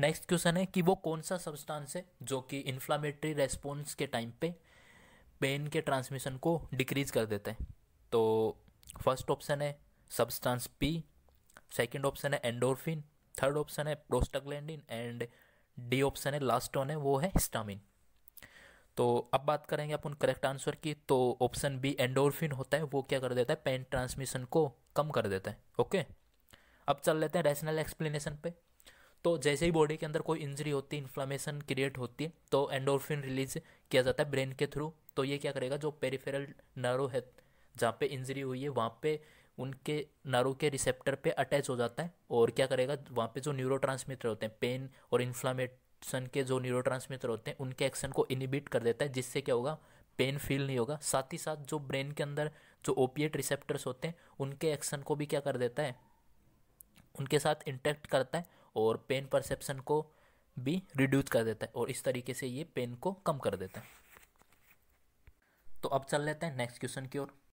next question है कि वो कौन सा सब्सटेंस है जो कि इन्फ्लामेटरी रेस्पॉन्स के टाइम पे पेन के ट्रांसमिशन को डिक्रीज कर देते हैं तो फर्स्ट ऑप्शन है सब्सटेंस पी सेकंड ऑप्शन है एंडोरफिन थर्ड ऑप्शन है प्रोस्टाग्लैंडिन एंड डी ऑप्शन है लास्ट वन है वो है हिस्टामिन तो अब बात करेंगे अपन करेक्ट आंसर की तो ऑप्शन बी एंडोरफिन होता है वो क्या कर देता है पेन ट्रांसमिशन को कम कर देता है ओके अब चल लेते हैं रैशनल एक्सप्लेनेशन पे तो जैसे ही बॉडी के अंदर कोई इंजरी होती है इन्फ्लामेशन क्रिएट होती है तो एंडोर्फिन रिलीज किया जाता है ब्रेन के थ्रू तो ये क्या करेगा जो पेरीफेरल नर्व है जहाँ पे इंजरी हुई है वहाँ पे उनके नर्व के रिसेप्टर पे अटैच हो जाता है और क्या करेगा वहाँ पे जो न्यूरो होते हैं पेन और इन्फ्लामेशन के जो न्यूरो होते हैं उनके एक्शन को इनिबिट कर देता है जिससे क्या होगा पेन फील नहीं होगा साथ ही साथ जो ब्रेन के अंदर जो ओपिएट रिसेप्टर्स होते हैं उनके एक्शन को भी क्या कर देता है उनके साथ इंटेक्ट करता है और पेन परसेप्शन को भी रिड्यूस कर देता है और इस तरीके से ये पेन को कम कर देता है तो अब चल लेते हैं नेक्स्ट क्वेश्चन की ओर